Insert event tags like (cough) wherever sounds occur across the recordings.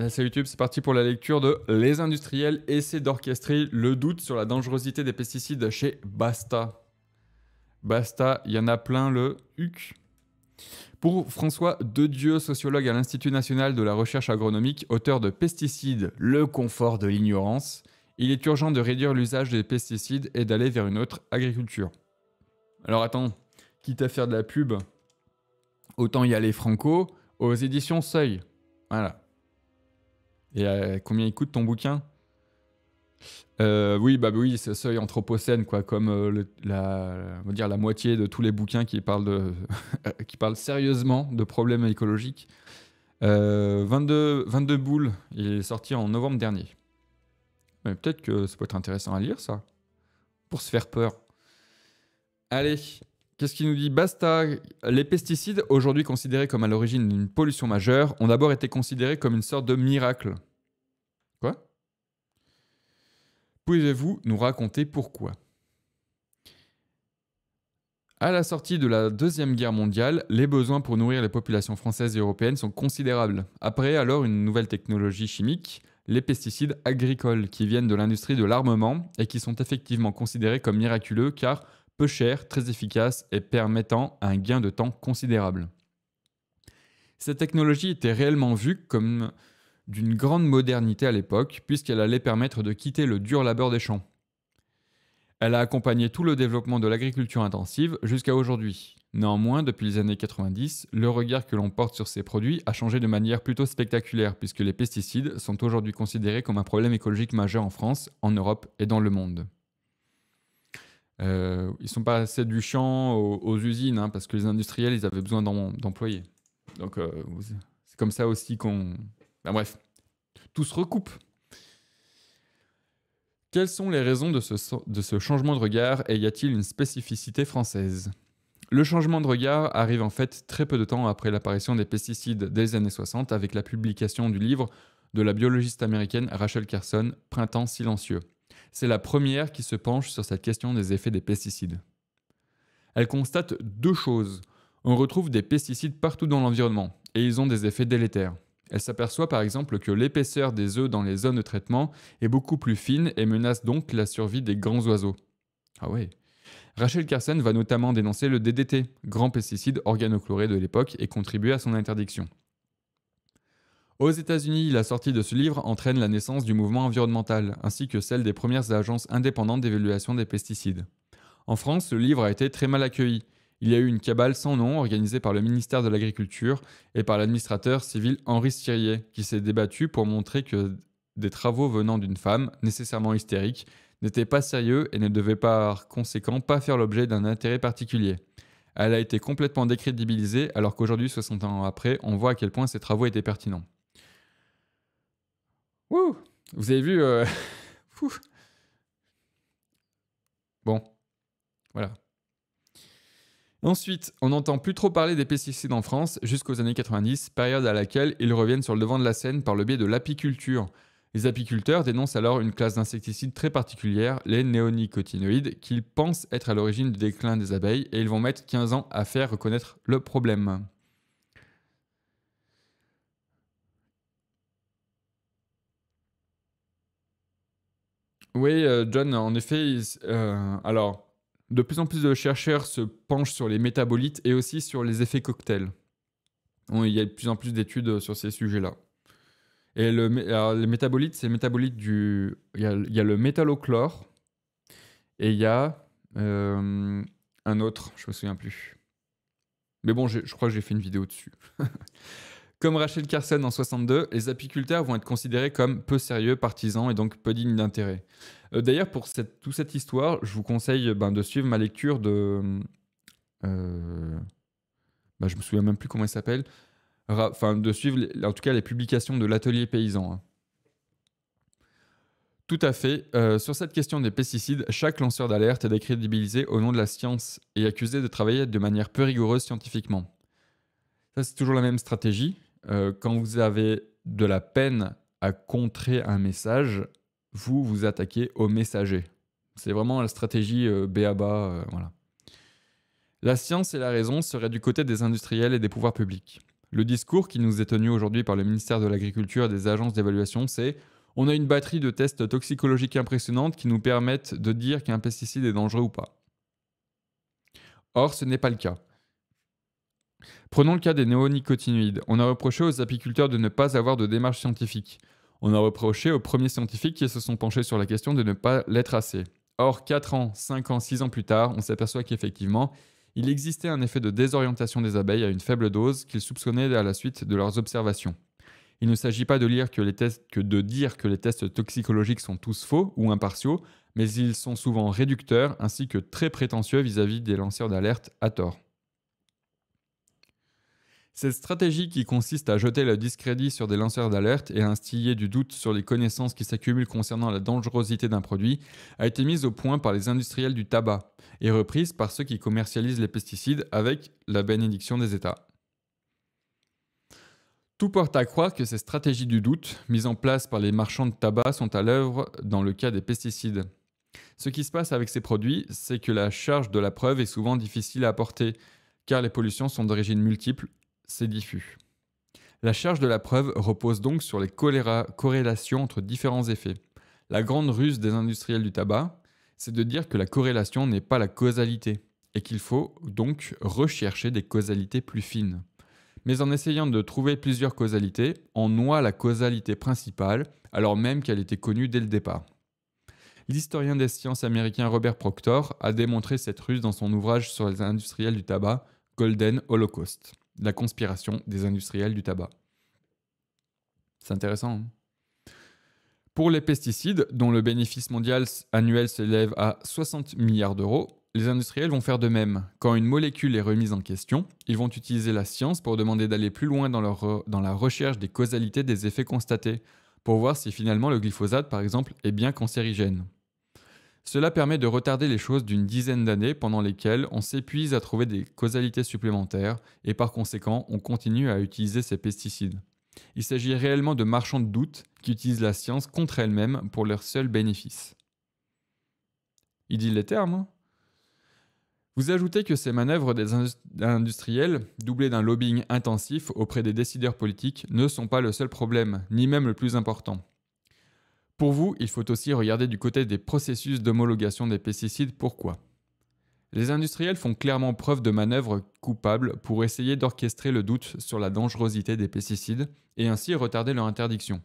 Euh, Salut YouTube, c'est parti pour la lecture de Les industriels essaient d'orchestrer le doute sur la dangerosité des pesticides chez Basta. Basta, il y en a plein le huc. Pour François Dedieu, sociologue à l'Institut national de la recherche agronomique, auteur de Pesticides, le confort de l'ignorance, il est urgent de réduire l'usage des pesticides et d'aller vers une autre agriculture. Alors attends, quitte à faire de la pub, autant y aller franco aux éditions Seuil. Voilà, et euh, combien il coûte ton bouquin euh, oui, bah oui, c'est seuil anthropocène, quoi, comme euh, la, dire la moitié de tous les bouquins qui parlent, de (laughs) qui parlent sérieusement de problèmes écologiques. 22, 22 boules, il est sorti en novembre dernier. Mais peut-être que ça peut être intéressant à lire, ça, pour se faire peur. Allez, qu'est-ce qu'il nous dit Basta, les pesticides, aujourd'hui considérés comme à l'origine d'une pollution majeure, ont d'abord été considérés comme une sorte de miracle. Pouvez-vous nous raconter pourquoi À la sortie de la Deuxième Guerre mondiale, les besoins pour nourrir les populations françaises et européennes sont considérables. Après alors une nouvelle technologie chimique, les pesticides agricoles qui viennent de l'industrie de l'armement et qui sont effectivement considérés comme miraculeux car peu chers, très efficaces et permettant un gain de temps considérable. Cette technologie était réellement vue comme d'une grande modernité à l'époque, puisqu'elle allait permettre de quitter le dur labeur des champs. Elle a accompagné tout le développement de l'agriculture intensive jusqu'à aujourd'hui. Néanmoins, depuis les années 90, le regard que l'on porte sur ces produits a changé de manière plutôt spectaculaire, puisque les pesticides sont aujourd'hui considérés comme un problème écologique majeur en France, en Europe et dans le monde. Euh, ils sont passés du champ aux, usines, hein, parce que les industriels, ils avaient besoin d'employés. Donc, euh, c'est comme ça aussi qu'on bah, bref, tout se recoupe. Quelles sont les raisons de ce, de ce changement de regard et y a-t-il une spécificité française Le changement de regard arrive en fait très peu de temps après l'apparition des pesticides des années 60 avec la publication du livre de la biologiste américaine Rachel Carson, Printemps silencieux. C'est la première qui se penche sur cette question des effets des pesticides. Elle constate deux choses. On retrouve des pesticides partout dans l'environnement et ils ont des effets délétères. Elle s'aperçoit par exemple que l'épaisseur des œufs dans les zones de traitement est beaucoup plus fine et menace donc la survie des grands oiseaux. Ah ouais. Rachel Carson va notamment dénoncer le DDT, grand pesticide organochloré de l'époque, et contribuer à son interdiction. Aux États-Unis, la sortie de ce livre entraîne la naissance du mouvement environnemental, ainsi que celle des premières agences indépendantes d'évaluation des pesticides. En France, ce livre a été très mal accueilli, il y a eu une cabale sans nom organisée par le ministère de l'Agriculture et par l'administrateur civil Henri Stirrier, qui s'est débattu pour montrer que des travaux venant d'une femme, nécessairement hystérique, n'étaient pas sérieux et ne devaient par conséquent pas faire l'objet d'un intérêt particulier. Elle a été complètement décrédibilisée alors qu'aujourd'hui, 60 ans après, on voit à quel point ces travaux étaient pertinents. Vous avez vu euh, (laughs) Bon, voilà. Ensuite, on n'entend plus trop parler des pesticides en France jusqu'aux années 90, période à laquelle ils reviennent sur le devant de la scène par le biais de l'apiculture. Les apiculteurs dénoncent alors une classe d'insecticides très particulière, les néonicotinoïdes, qu'ils pensent être à l'origine du déclin des abeilles et ils vont mettre 15 ans à faire reconnaître le problème. Oui, euh, John, en effet, euh, alors, de plus en plus de chercheurs se penchent sur les métabolites et aussi sur les effets cocktails. Il y a de plus en plus d'études euh, sur ces sujets-là. Et les métabolites, c'est métabolites du. Il y, a, le métallochlore et il y a euh, un autre, je me souviens plus. Mais bon, je crois que j'ai fait une vidéo dessus. (laughs) Comme Rachel Carson en 62, les apiculteurs vont être considérés comme peu sérieux, partisans et donc peu dignes d'intérêt. Euh, d'ailleurs, pour cette, toute cette histoire, je vous conseille euh, ben, de suivre ma lecture de. Euh, ne ben, je me souviens même plus comment il s'appelle. Enfin, de suivre en tout cas les publications de l'atelier paysan. Hein. Tout à fait. Euh, sur cette question des pesticides, chaque lanceur d'alerte est décrédibilisé au nom de la science et accusé de travailler de manière peu rigoureuse scientifiquement. Ça, c'est toujours la même stratégie. Euh, quand vous avez de la peine à contrer un message, vous vous attaquez au messager. C'est vraiment la stratégie euh, b à euh, voilà. La science et la raison seraient du côté des industriels et des pouvoirs publics. Le discours qui nous est tenu aujourd'hui par le ministère de l'Agriculture et des agences d'évaluation, c'est on a une batterie de tests toxicologiques impressionnantes qui nous permettent de dire qu'un pesticide est dangereux ou pas. Or, ce n'est pas le cas. Prenons le cas des néonicotinoïdes. On a reproché aux apiculteurs de ne pas avoir de démarche scientifique. On a reproché aux premiers scientifiques qui se sont penchés sur la question de ne pas l'être assez. Or, 4 ans, 5 ans, 6 ans plus tard, on s'aperçoit qu'effectivement, il existait un effet de désorientation des abeilles à une faible dose qu'ils soupçonnaient à la suite de leurs observations. Il ne s'agit pas de, que, les tests, que de dire que les tests toxicologiques sont tous faux ou impartiaux, mais ils sont souvent réducteurs ainsi que très prétentieux vis à -vis des lanceurs d'alerte à tort. Cette stratégie qui consiste à jeter le discrédit sur des lanceurs d'alerte et à instiller du doute sur les connaissances qui s'accumulent concernant la dangerosité d'un produit a été mise au point par les industriels du tabac et reprise par ceux qui commercialisent les pesticides avec la bénédiction des États. Tout porte à croire que ces stratégies du doute, mises en place par les marchands de tabac, sont à l'œuvre dans le cas des pesticides. Ce qui se passe avec ces produits, c'est que la charge de la preuve est souvent difficile à apporter, car les pollutions sont d'origine multiple c'est diffus. La charge de la preuve repose donc sur les corrélations entre différents effets. La grande ruse des industriels du tabac, c'est de dire que la corrélation n'est pas la causalité, et qu'il faut donc rechercher des causalités plus fines. Mais en essayant de trouver plusieurs causalités, on noie la causalité principale, alors même qu'elle était connue dès le départ. L'historien des sciences américain Robert Proctor a démontré cette ruse dans son ouvrage sur les industriels du tabac, Golden Holocaust la conspiration des industriels du tabac. C'est intéressant. Hein. pour les pesticides, dont le bénéfice mondial annuel s'élève à 60 milliards d'euros, les industriels vont faire de même. Quand une molécule est remise en question, ils vont utiliser la science pour demander d'aller plus loin dans, dans la recherche des causalités des effets constatés, pour voir si finalement le glyphosate, par exemple, est bien cancérigène. Cela permet de retarder les choses d'une dizaine d'années pendant lesquelles on s'épuise à trouver des causalités supplémentaires et par conséquent on continue à utiliser ces pesticides. Il s'agit réellement de marchands de doute qui utilisent la science contre elle-même pour leur seul bénéfice. Il dit les termes. Hein. Vous ajoutez que ces manœuvres des industriels, doublées d'un lobbying intensif auprès des décideurs politiques, ne sont pas le seul problème, ni même le plus important. Pour vous, il faut aussi regarder du côté des processus d'homologation des pesticides. Pourquoi Les industriels font clairement preuve de manœuvres coupables pour essayer d'orchestrer le doute sur la dangerosité des pesticides et ainsi retarder leur interdiction.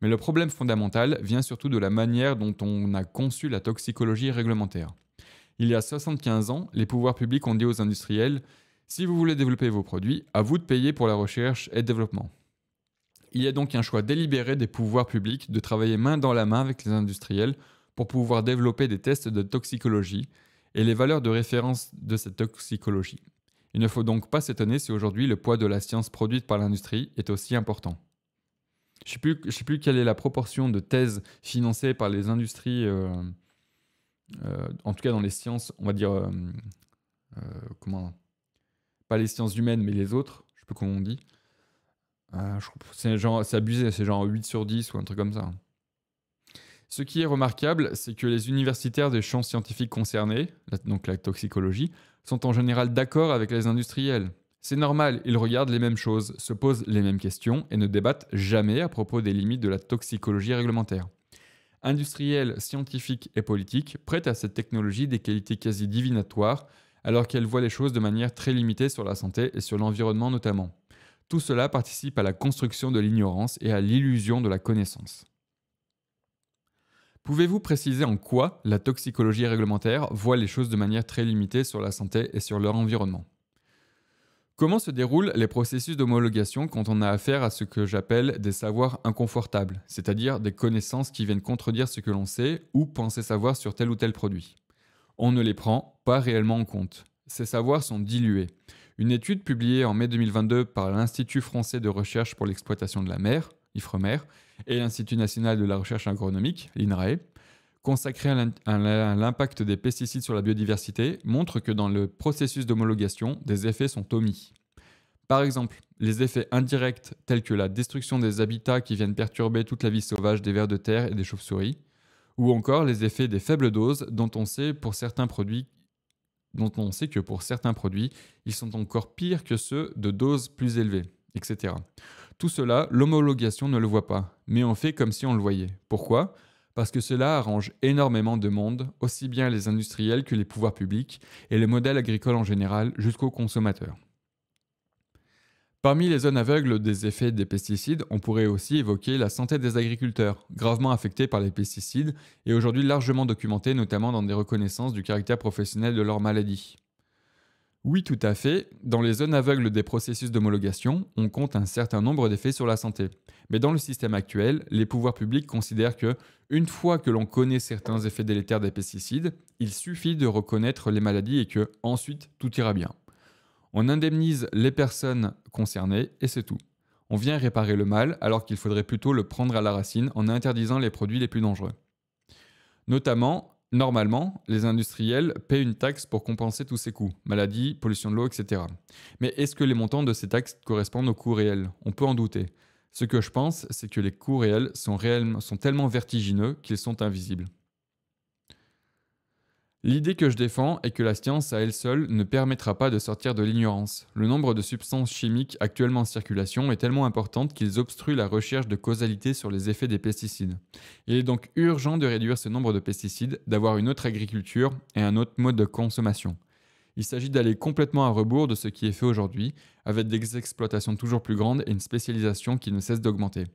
Mais le problème fondamental vient surtout de la manière dont on a conçu la toxicologie réglementaire. Il y a 75 ans, les pouvoirs publics ont dit aux industriels si vous voulez développer vos produits, à vous de payer pour la recherche et développement. Il y a donc un choix délibéré des pouvoirs publics de travailler main dans la main avec les industriels pour pouvoir développer des tests de toxicologie et les valeurs de référence de cette toxicologie. Il ne faut donc pas s'étonner si aujourd'hui le poids de la science produite par l'industrie est aussi important. Je ne sais, plus, quelle est la proportion de thèses financées par les industries, euh, euh, en tout cas dans les sciences, on va dire, euh, comment, pas les sciences humaines, mais les autres, je ne sais plus comment on dit. Ah, c'est abusé, c'est genre 8 sur 10 ou un truc comme ça. Ce qui est remarquable, c'est que les universitaires des champs scientifiques concernés, donc la toxicologie, sont en général d'accord avec les industriels. C'est normal, ils regardent les mêmes choses, se posent les mêmes questions et ne débattent jamais à propos des limites de la toxicologie réglementaire. Industriels, scientifiques et politiques prêtent à cette technologie des qualités quasi divinatoires, alors qu'elles voient les choses de manière très limitée sur la santé et sur l'environnement notamment. Tout cela participe à la construction de l'ignorance et à l'illusion de la connaissance. Pouvez-vous préciser en quoi la toxicologie réglementaire voit les choses de manière très limitée sur la santé et sur leur environnement Comment se déroulent les processus d'homologation quand on a affaire à ce que j'appelle des savoirs inconfortables, c'est-à-dire des connaissances qui viennent contredire ce que l'on sait ou penser savoir sur tel ou tel produit On ne les prend pas réellement en compte. Ces savoirs sont dilués. Une étude publiée en mai 2022 par l'Institut français de recherche pour l'exploitation de la mer, IFREMER, et l'Institut national de la recherche agronomique, l'INRAE, consacrée à l'impact des pesticides sur la biodiversité, montre que dans le processus d'homologation, des effets sont omis. Par exemple, les effets indirects tels que la destruction des habitats qui viennent perturber toute la vie sauvage des vers de terre et des chauves-souris, ou encore les effets des faibles doses dont on sait pour certains produits dont on sait que pour certains produits, ils sont encore pires que ceux de doses plus élevées, etc. Tout cela, l'homologation ne le voit pas, mais on fait comme si on le voyait. Pourquoi Parce que cela arrange énormément de monde, aussi bien les industriels que les pouvoirs publics, et les modèles agricoles en général, jusqu'aux consommateurs. Parmi les zones aveugles des effets des pesticides, on pourrait aussi évoquer la santé des agriculteurs, gravement affectés par les pesticides et aujourd'hui largement documentés notamment dans des reconnaissances du caractère professionnel de leurs maladie. Oui, tout à fait, dans les zones aveugles des processus d'homologation, on compte un certain nombre d'effets sur la santé. Mais dans le système actuel, les pouvoirs publics considèrent que, une fois que l'on connaît certains effets délétères des pesticides, il suffit de reconnaître les maladies et que, ensuite, tout ira bien. On indemnise les personnes concernées et c'est tout. On vient réparer le mal alors qu'il faudrait plutôt le prendre à la racine en interdisant les produits les plus dangereux. Notamment, normalement, les industriels paient une taxe pour compenser tous ces coûts, maladies, pollution de l'eau, etc. Mais est-ce que les montants de ces taxes correspondent aux coûts réels On peut en douter. Ce que je pense, c'est que les coûts réels sont, sont tellement vertigineux qu'ils sont invisibles. L'idée que je défends est que la science à elle seule ne permettra pas de sortir de l'ignorance. Le nombre de substances chimiques actuellement en circulation est tellement important qu'ils obstruent la recherche de causalité sur les effets des pesticides. Il est donc urgent de réduire ce nombre de pesticides, d'avoir une autre agriculture et un autre mode de consommation. Il s'agit d'aller complètement à rebours de ce qui est fait aujourd'hui, avec des exploitations toujours plus grandes et une spécialisation qui ne cesse d'augmenter.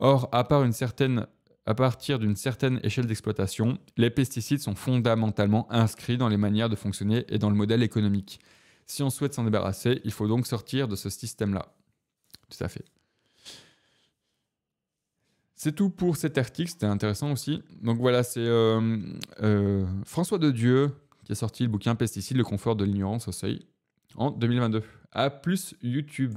Or, à part une certaine à partir d'une certaine échelle d'exploitation, les pesticides sont fondamentalement inscrits dans les manières de fonctionner et dans le modèle économique. Si on souhaite s'en débarrasser, il faut donc sortir de ce système-là. Tout à fait. C'est tout pour cet article, c'était intéressant aussi. Donc voilà, c'est euh, euh, François de Dieu qui a sorti le bouquin Pesticides, le confort de l'ignorance au seuil en 2022. A plus YouTube.